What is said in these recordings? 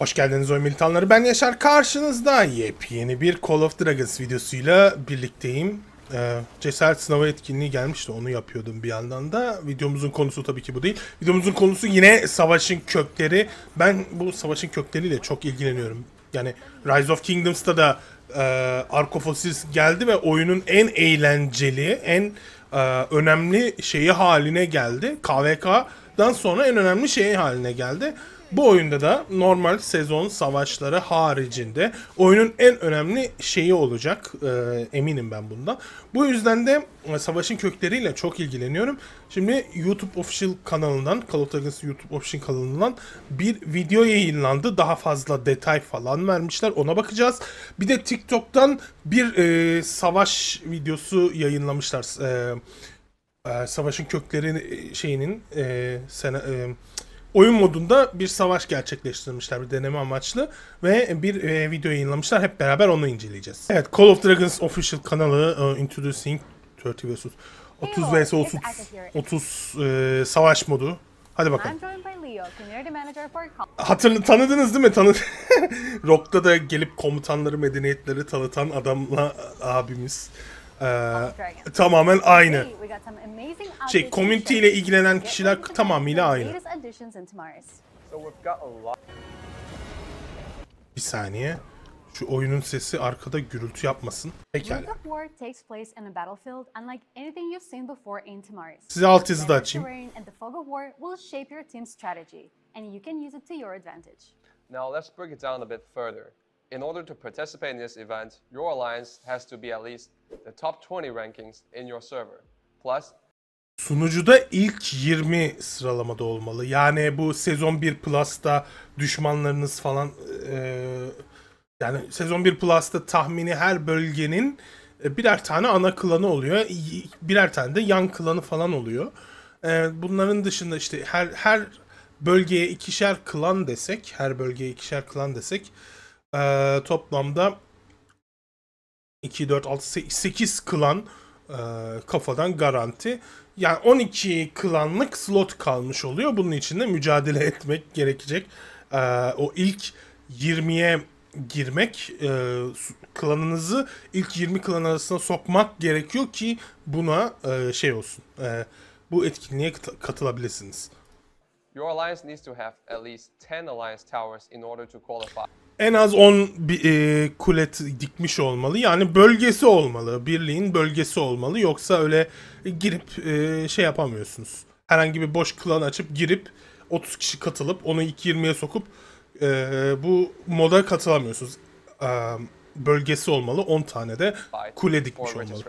Hoş geldiniz oyun militanları. Ben Yaşar karşınızda yepyeni bir Call of Dragons videosuyla birlikteyim. Ee, cesaret sınavı etkinliği gelmişti onu yapıyordum bir yandan da. Videomuzun konusu tabii ki bu değil. Videomuzun konusu yine savaşın kökleri. Ben bu savaşın kökleriyle çok ilgileniyorum. Yani Rise of Kingdoms'ta da e, Arkofosis geldi ve oyunun en eğlenceli, en e, önemli şeyi haline geldi. KVK'dan sonra en önemli şeyi haline geldi. Bu oyunda da normal sezon savaşları haricinde oyunun en önemli şeyi olacak. E, eminim ben bundan. Bu yüzden de e, savaşın kökleriyle çok ilgileniyorum. Şimdi YouTube Official kanalından, Call of Duty's YouTube Official kanalından bir video yayınlandı. Daha fazla detay falan vermişler. Ona bakacağız. Bir de TikTok'tan bir e, savaş videosu yayınlamışlar. E, e, savaşın kökleri e, şeyinin e, sene, e, oyun modunda bir savaş gerçekleştirmişler bir deneme amaçlı ve bir e, video yayınlamışlar. Hep beraber onu inceleyeceğiz. Evet Call of Dragons official kanalı uh, Introducing 30 vs 30 vs 30 30 e, savaş modu. Hadi bakalım. Hatırlı tanıdınız değil mi? Tanı Rock'ta da gelip komutanları medeniyetleri tanıtan adamla abimiz. Ee, tamamen aynı. Şey, community ile ilgilenen kişiler tamamıyla aynı. Bir saniye. Şu oyunun sesi arkada gürültü yapmasın. Pekala. Size alt yazı da açayım. Now let's break it down a bit further. In order to participate in this event, your alliance has to be at least the top 20 rankings in your server. Plus, Sunucuda ilk 20 sıralamada olmalı. Yani bu sezon 1 Plus'ta düşmanlarınız falan e, yani sezon 1 Plus'ta tahmini her bölgenin e, birer tane ana klanı oluyor. Birer tane de yan klanı falan oluyor. E, bunların dışında işte her her bölgeye ikişer klan desek, her bölgeye ikişer klan desek e, toplamda 2, 4, 6, 8, 8 klan e, kafadan garanti. Yani 12 klanlık slot kalmış oluyor. Bunun için de mücadele etmek gerekecek. E, o ilk 20'ye girmek, e, klanınızı ilk 20 klan arasına sokmak gerekiyor ki buna e, şey olsun. E, bu etkinliğe katılabilirsiniz. Your alliance needs to have at least 10 alliance towers in order to qualify en az 10 e, kule dikmiş olmalı. Yani bölgesi olmalı. Birliğin bölgesi olmalı. Yoksa öyle girip e, şey yapamıyorsunuz. Herhangi bir boş klan açıp girip 30 kişi katılıp onu 2-20'ye sokup e, bu moda katılamıyorsunuz. E, bölgesi olmalı. 10 tane de kule dikmiş olmalı.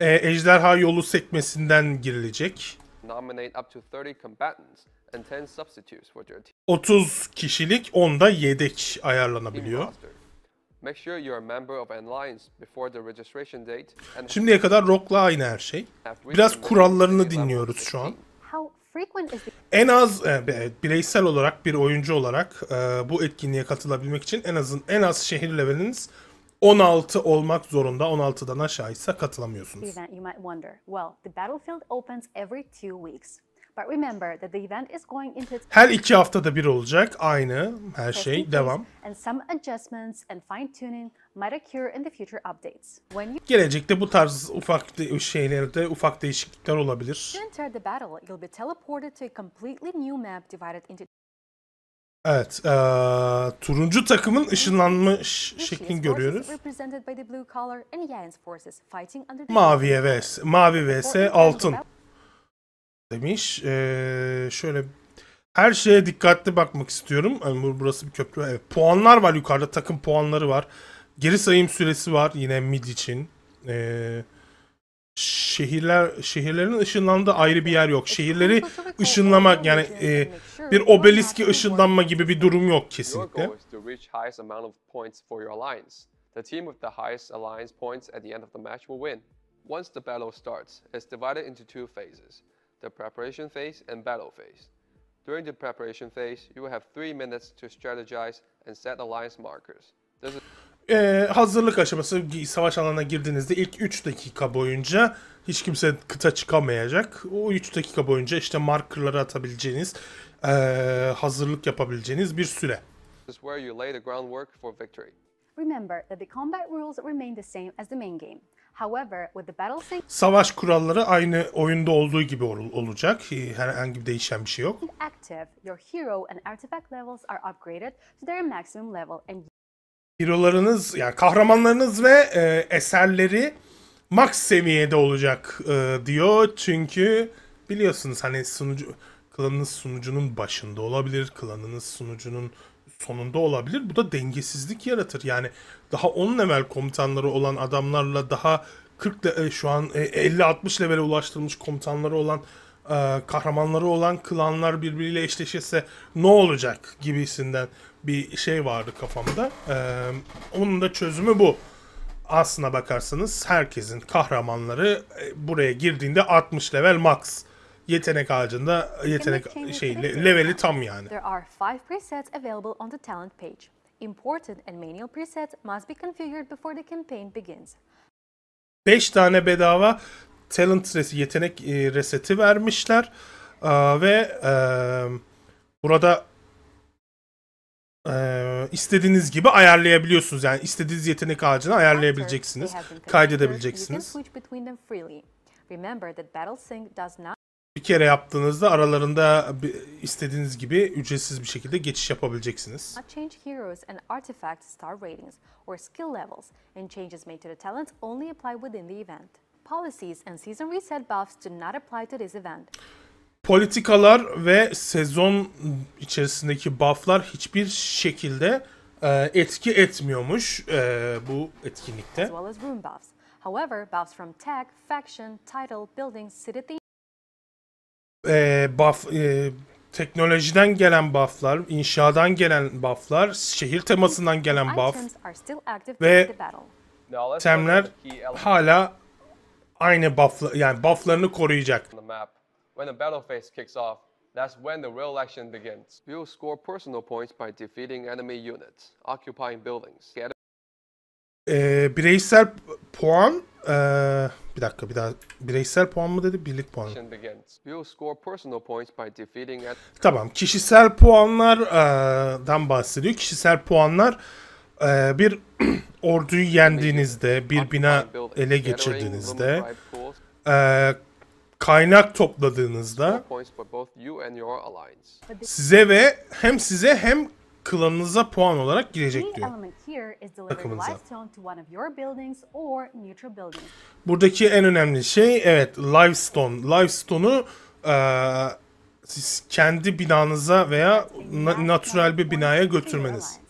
E, ejderha yolu sekmesinden girilecek. Nominate up to 30 combatants and 10 substitutes for their team. 30 kişilik 10'da yedek ayarlanabiliyor. Make sure you're a member of an alliance before the registration date. And Şimdiye kadar Rock'la aynı her şey. Biraz kurallarını dinliyoruz şu an. En az e, bireysel olarak bir oyuncu olarak e, bu etkinliğe katılabilmek için en azın en az şehir leveliniz 16 olmak zorunda. 16'dan aşağıysa katılamıyorsunuz. Event you might wonder. Well, the battlefield opens every two weeks. But remember that the event is going into its... Her iki haftada bir olacak. Aynı her şey. Devam. And some adjustments and fine tuning might occur in the future updates. When you... Gelecekte bu tarz ufak şeylerde ufak değişiklikler olabilir. You enter the battle, you'll be teleported to a completely new map divided into Evet, e, turuncu takımın ışınlanmış şeklini görüyoruz. Mavi vs, mavi vs altın demiş. E, şöyle her şeye dikkatli bakmak istiyorum. Yani burası bir köprü. Evet, puanlar var yukarıda, takım puanları var. Geri sayım süresi var yine mid için. E, şehirler şehirlerin ışınlandığı ayrı bir yer yok. E, Şehirleri ışınlamak yani e, bir obeliski ışınlanma gibi bir durum yok kesinlikle. The team with the highest alliance points at the end of the match will win. Once the battle starts, it's divided into two phases, the preparation phase and battle phase. During the preparation phase, you will have three minutes to strategize and set alliance markers. This is ee, hazırlık aşaması savaş alanına girdiğinizde ilk 3 dakika boyunca hiç kimse kıta çıkamayacak. O 3 dakika boyunca işte markerları atabileceğiniz, ee, hazırlık yapabileceğiniz bir süre. Remember that the combat rules remain the same as the main game. However, with the battle sync... Savaş kuralları aynı oyunda olduğu gibi ol- olacak. Ee, herhangi bir değişen bir şey yok. Active, your hero and artifact levels are upgraded to their maximum level and hero'larınız yani kahramanlarınız ve e, eserleri max seviyede olacak e, diyor. Çünkü biliyorsunuz hani sunucu klanınız sunucunun başında olabilir, klanınız sunucunun sonunda olabilir. Bu da dengesizlik yaratır. Yani daha 10 level komutanları olan adamlarla daha 40 de, e, şu an 50-60 e, levele ulaştırılmış komutanları olan e, kahramanları olan klanlar birbiriyle eşleşirse ne olacak gibisinden bir şey vardı kafamda. Ee, onun da çözümü bu. Aslına bakarsanız herkesin kahramanları e, buraya girdiğinde 60 level max yetenek ağacında yetenek şey le, leveli tam yani. There are five presets available on the talent page. Important and manual presets must be configured before the campaign begins. 5 tane bedava talent resi, yetenek e, reseti vermişler. Ee, ve e, burada e, istediğiniz gibi ayarlayabiliyorsunuz. Yani istediğiniz yetenek ağacını ayarlayabileceksiniz, kaydedebileceksiniz. Bir kere yaptığınızda aralarında istediğiniz gibi ücretsiz bir şekilde geçiş yapabileceksiniz. Policies and season reset buffs do not apply to this event. Politikalar ve sezon içerisindeki bufflar hiçbir şekilde e, etki etmiyormuş e, bu etkinlikte. However, buffs from tech, faction, title, building, city theme... E, buff, e, teknolojiden gelen bufflar, inşadan gelen bufflar, şehir temasından gelen buff ve temler hala aynı buff yani bufflarını koruyacak. When the battle phase kicks off, that's when the real action begins. You'll score personal points by defeating enemy units, occupying buildings, get ee, bireysel puan ee, bir dakika bir daha bireysel puan mı dedi birlik puan. Tamam kişisel puanlardan ee, bahsediyor. Kişisel puanlar ee, bir orduyu yendiğinizde, bir bina ele geçirdiğinizde ee, kaynak topladığınızda size ve hem size hem klanınıza puan olarak girecek diyor. Takımınıza. Buradaki en önemli şey evet Livestone. Livestone'u e, siz kendi binanıza veya na natural bir binaya götürmeniz.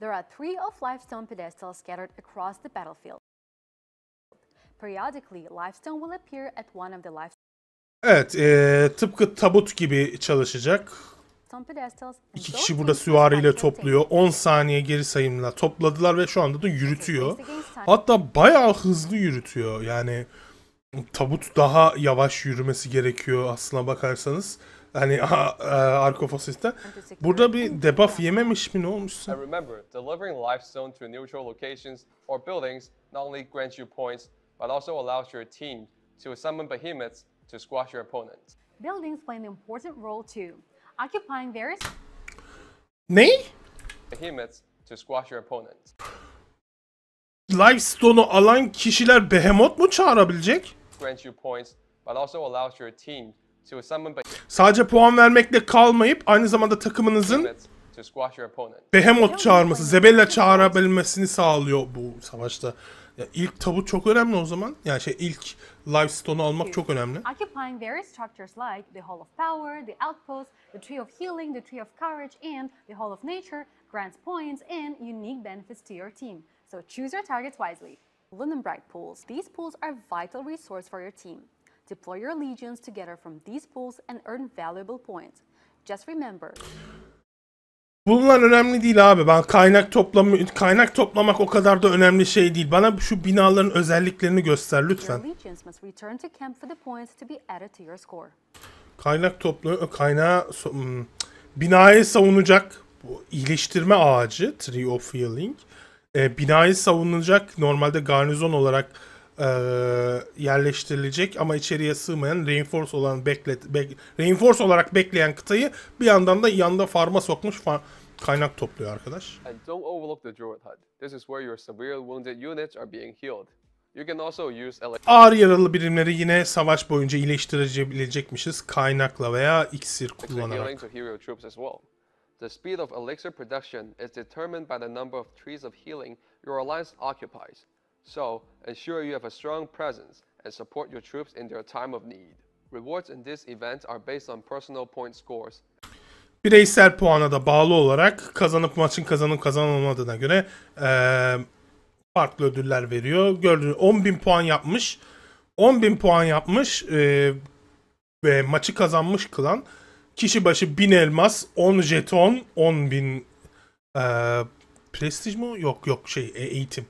There are three of Livestone pedestals scattered across the battlefield. Periodically, Livestone will appear at one of the Livestone Evet, e, tıpkı tabut gibi çalışacak. İki kişi burada süvariyle topluyor. 10 saniye geri sayımla topladılar ve şu anda da yürütüyor. Hatta bayağı hızlı yürütüyor. Yani tabut daha yavaş yürümesi gerekiyor aslına bakarsanız. Hani e, Arkofosis'te. Burada bir debuff yememiş mi ne olmuşsun? remember, delivering lifestone to neutral locations or buildings not only grants you points, but also allows your team to summon behemoths to squash your opponent. Buildings play an important role too, occupying various Ne? behemoths to squash your opponent. Lifestone'u alan kişiler behemoth mu çağırabilecek? Grants you points, but also allows your team to summon Sadece puan vermekle kalmayıp aynı zamanda takımınızın behemot to squash çağırması, zebella çağırabilmesini sağlıyor bu savaşta. Ya ilk çok önemli o zaman. Yani şey ilk almak çok önemli. Occupying various structures like the Hall of Power, the Outpost, the Tree of Healing, the Tree of Courage and the Hall of Nature grants points and unique benefits to your team. So choose your targets wisely. London pools. These pools are vital resource for your team. Deploy your legions together from these pools and earn valuable points. Just remember, Bunlar önemli değil abi. Ben kaynak toplam kaynak toplamak o kadar da önemli şey değil. Bana şu binaların özelliklerini göster lütfen. Kaynak toplu kaynağı hmm, binayı savunacak bu iyileştirme ağacı Tree of Healing. E, binayı savunacak normalde garnizon olarak e, yerleştirilecek ama içeriye sığmayan reinforce olan beklet, bek, reinforce olarak bekleyen kıtayı bir yandan da yanda farma sokmuş far, kaynak topluyor arkadaş. And don't overlook the droid hut. This is where your severe wounded units are being healed. You can also use Ağır yaralı birimleri yine savaş boyunca iyileştirebilecekmişiz kaynakla veya iksir kullanarak. The speed of elixir production is determined by the number of trees of healing your alliance occupies. So, ensure you have a strong presence and support your troops in their time of need. Rewards in this event are based on personal point scores. Bireysel puana da bağlı olarak kazanıp maçın kazanıp kazanılmadığına göre ee, farklı ödüller veriyor. Gördüğünüz 10.000 puan yapmış. 10.000 puan yapmış ee, ve maçı kazanmış kılan kişi başı 1000 elmas, 10 jeton, 10.000 ee, prestij mi? Yok yok şey e, eğitim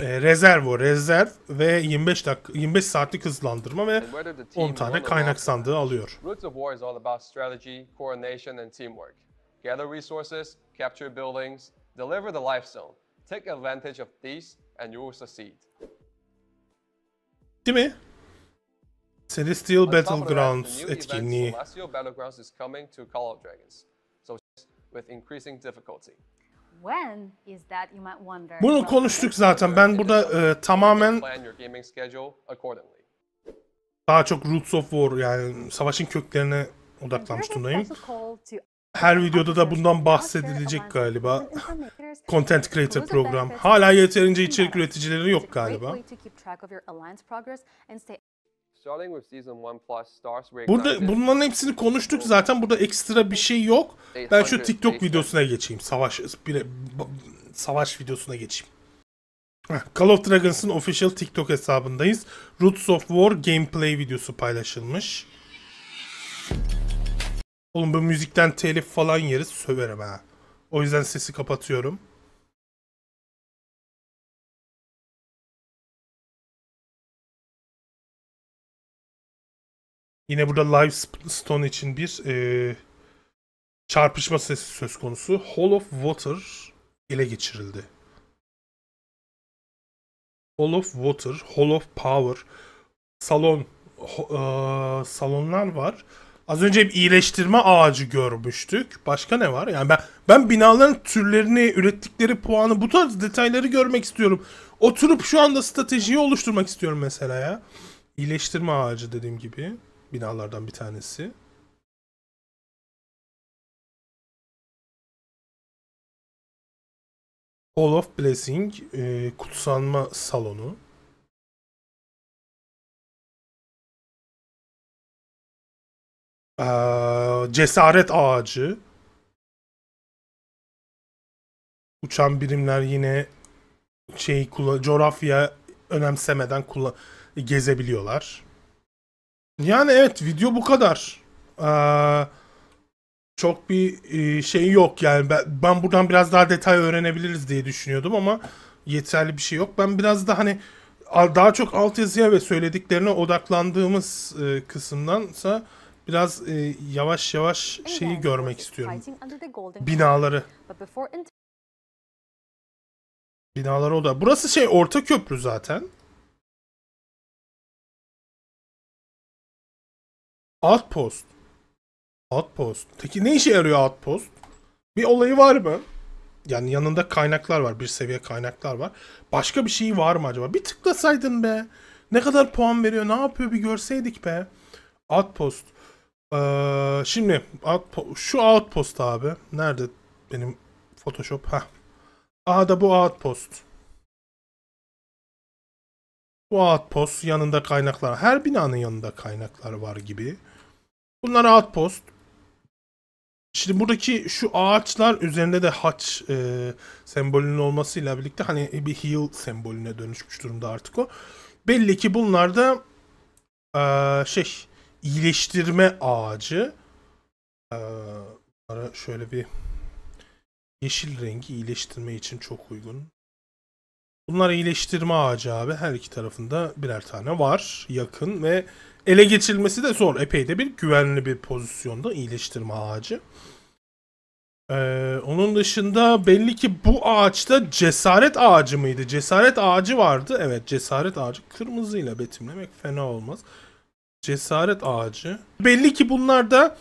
e, rezervo, rezerv ve 25 dakika 25 saatlik hızlandırma ve 10 tane kaynak sandığı alıyor. Roots of War is all about strategy, coordination and teamwork. Gather resources, capture buildings, deliver the life zone. Take advantage of these and you will succeed. Değil mi? Celestial Battlegrounds etkinliği. Celestial Battlegrounds is coming to Call of Dragons. So with increasing difficulty. Bunu konuştuk zaten. Ben burada e, tamamen daha çok Roots of War yani savaşın köklerine odaklanmış durumdayım. Her videoda da bundan bahsedilecek galiba. Content Creator program. Hala yeterince içerik üreticileri yok galiba. Burada bunların hepsini konuştuk zaten. Burada ekstra bir şey yok. Ben şu TikTok videosuna geçeyim. Savaş bir savaş videosuna geçeyim. Call of Dragons'ın official TikTok hesabındayız. Roots of War gameplay videosu paylaşılmış. Oğlum bu müzikten telif falan yeriz söverim ha. O yüzden sesi kapatıyorum. Yine burada live stone için bir e, çarpışma sesi söz konusu. Hall of Water ele geçirildi. Hall of Water, Hall of Power, salon e, salonlar var. Az önce bir iyileştirme ağacı görmüştük. Başka ne var? Yani ben ben binaların türlerini, ürettikleri puanı bu tarz detayları görmek istiyorum. Oturup şu anda stratejiyi oluşturmak istiyorum mesela ya. İyileştirme ağacı dediğim gibi binalardan bir tanesi. Hall of Blessing e, kutsanma salonu. Ee, cesaret ağacı. Uçan birimler yine şey coğrafya önemsemeden kullan gezebiliyorlar. Yani evet video bu kadar. Ee, çok bir e, şey yok yani ben, ben buradan biraz daha detay öğrenebiliriz diye düşünüyordum ama yeterli bir şey yok. Ben biraz da hani daha çok altyazıya ve söylediklerine odaklandığımız e, kısımdansa biraz e, yavaş yavaş şeyi görmek istiyorum. Binaları. Binaları o da. Burası şey orta köprü zaten. Outpost. Outpost. Peki ne işe yarıyor Outpost? Bir olayı var mı? Yani yanında kaynaklar var. Bir seviye kaynaklar var. Başka bir şey var mı acaba? Bir tıklasaydın be. Ne kadar puan veriyor? Ne yapıyor? Bir görseydik be. Outpost. Ee, şimdi outpost, şu Outpost abi. Nerede benim Photoshop? Heh. Aha da bu Outpost. Bu Outpost yanında kaynaklar. Her binanın yanında kaynaklar var gibi. Bunlar outpost. Şimdi buradaki şu ağaçlar üzerinde de haç e, sembolünün olmasıyla birlikte hani bir heal sembolüne dönüşmüş durumda artık o. Belli ki bunlar da e, şey iyileştirme ağacı. E, bunlara şöyle bir yeşil rengi iyileştirme için çok uygun. Bunlar iyileştirme ağacı abi. Her iki tarafında birer tane var. Yakın ve ele geçirilmesi de zor. Epey de bir güvenli bir pozisyonda iyileştirme ağacı. Ee, onun dışında belli ki bu ağaçta cesaret ağacı mıydı? Cesaret ağacı vardı. Evet cesaret ağacı. Kırmızıyla betimlemek fena olmaz. Cesaret ağacı. Belli ki bunlar da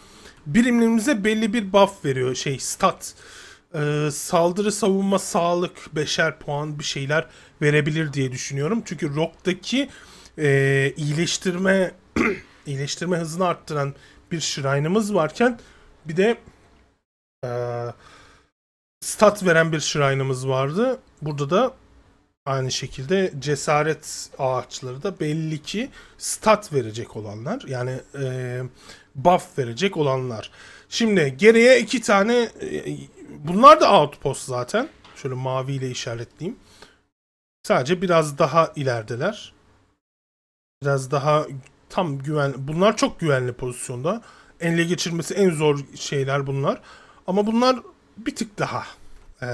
birimlerimize belli bir buff veriyor. Şey stat. Ee, saldırı, savunma, sağlık, beşer puan bir şeyler verebilir diye düşünüyorum. Çünkü Rock'taki e, iyileştirme iyileştirme hızını arttıran bir şirayımız varken bir de e, stat veren bir şirayımız vardı. Burada da aynı şekilde cesaret ağaçları da belli ki stat verecek olanlar. Yani e, buff verecek olanlar. Şimdi geriye iki tane e, bunlar da outpost zaten. Şöyle maviyle işaretleyeyim. Sadece biraz daha ilerdeler. Biraz daha tam güven bunlar çok güvenli pozisyonda. Enle geçirmesi en zor şeyler bunlar. Ama bunlar bir tık daha e,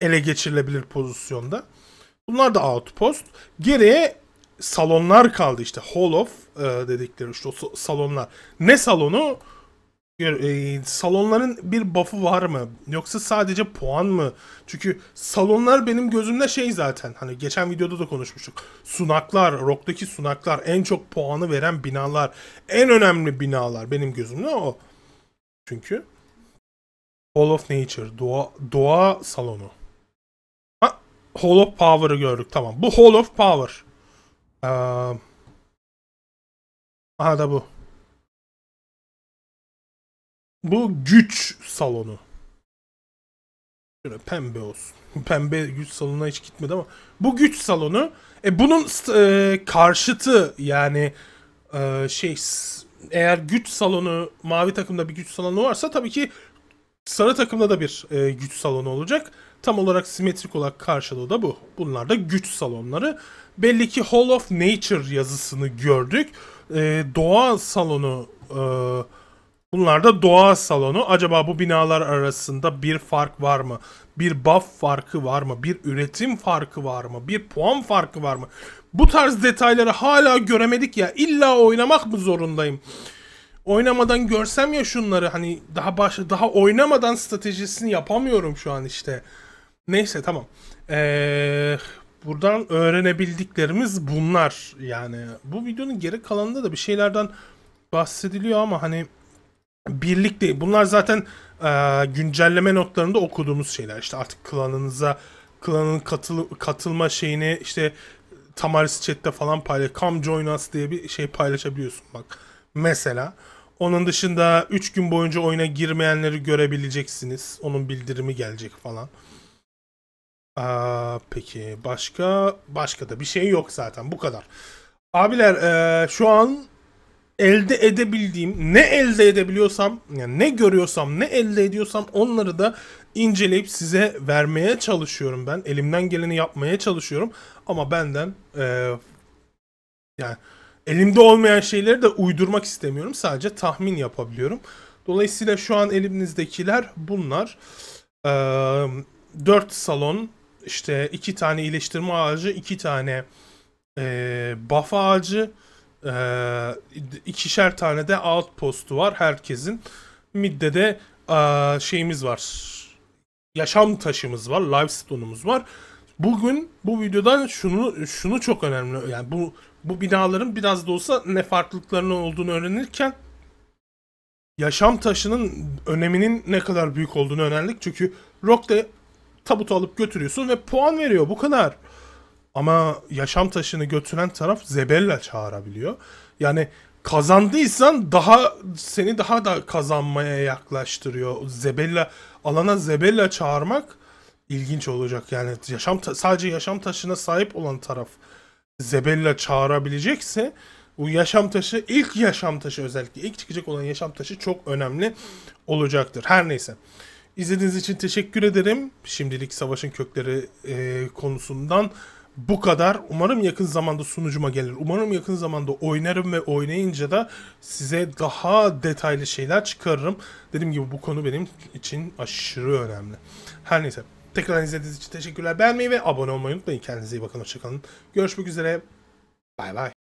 ele geçirilebilir pozisyonda. Bunlar da outpost. Geriye salonlar kaldı işte. Hall of e, dedikleri işte o salonlar. Ne salonu? e, salonların bir buff'ı var mı? Yoksa sadece puan mı? Çünkü salonlar benim gözümde şey zaten. Hani geçen videoda da konuşmuştuk. Sunaklar, Rock'taki sunaklar en çok puanı veren binalar. En önemli binalar benim gözümde o. Çünkü Hall of Nature, doğa, doğa salonu. Ha, Hall of Power'ı gördük tamam. Bu Hall of Power. Ee, aha da bu. Bu güç salonu. Şöyle pembe olsun. Pembe güç salonuna hiç gitmedi ama. Bu güç salonu. E bunun e, karşıtı yani e, şey eğer güç salonu mavi takımda bir güç salonu varsa tabii ki sarı takımda da bir e, güç salonu olacak. Tam olarak simetrik olarak karşılığı da bu. Bunlar da güç salonları. Belli ki Hall of Nature yazısını gördük. E, doğa salonu e, Bunlar da doğa salonu. Acaba bu binalar arasında bir fark var mı? Bir buff farkı var mı? Bir üretim farkı var mı? Bir puan farkı var mı? Bu tarz detayları hala göremedik ya. İlla oynamak mı zorundayım? Oynamadan görsem ya şunları hani daha baş daha oynamadan stratejisini yapamıyorum şu an işte. Neyse tamam. Ee, buradan öğrenebildiklerimiz bunlar. Yani bu videonun geri kalanında da bir şeylerden bahsediliyor ama hani birlik değil. Bunlar zaten e, güncelleme notlarında okuduğumuz şeyler. İşte artık klanınıza klanın katıl, katılma şeyini işte Tamaris chat'te falan paylaş. Come join us diye bir şey paylaşabiliyorsun bak. Mesela. Onun dışında 3 gün boyunca oyuna girmeyenleri görebileceksiniz. Onun bildirimi gelecek falan. Aa, peki başka başka da bir şey yok zaten bu kadar. Abiler e, şu an elde edebildiğim, ne elde edebiliyorsam, yani ne görüyorsam, ne elde ediyorsam onları da inceleyip size vermeye çalışıyorum ben. Elimden geleni yapmaya çalışıyorum ama benden e, yani elimde olmayan şeyleri de uydurmak istemiyorum. Sadece tahmin yapabiliyorum. Dolayısıyla şu an elimizdekiler bunlar. E, 4 salon, işte 2 tane iyileştirme ağacı, 2 tane e, buff ağacı, ee, ikişer tane de alt postu var herkesin. Mid'de de ee, şeyimiz var. Yaşam taşımız var, lifestone'umuz var. Bugün bu videodan şunu şunu çok önemli. Yani bu bu binaların biraz da olsa ne farklılıklarının olduğunu öğrenirken yaşam taşının öneminin ne kadar büyük olduğunu öğrendik. Çünkü Rock'ta tabutu alıp götürüyorsun ve puan veriyor. Bu kadar. Ama yaşam taşını götüren taraf Zebella çağırabiliyor. Yani kazandıysan daha seni daha da kazanmaya yaklaştırıyor. Zebella alana Zebella çağırmak ilginç olacak. Yani yaşam sadece yaşam taşına sahip olan taraf Zebella çağırabilecekse bu yaşam taşı ilk yaşam taşı özellikle ilk çıkacak olan yaşam taşı çok önemli olacaktır. Her neyse. İzlediğiniz için teşekkür ederim. Şimdilik savaşın kökleri e, konusundan bu kadar. Umarım yakın zamanda sunucuma gelir. Umarım yakın zamanda oynarım ve oynayınca da size daha detaylı şeyler çıkarırım. Dediğim gibi bu konu benim için aşırı önemli. Her neyse. Tekrar izlediğiniz için teşekkürler. Beğenmeyi ve abone olmayı unutmayın. Kendinize iyi bakın. Hoşçakalın. Görüşmek üzere. Bay bay.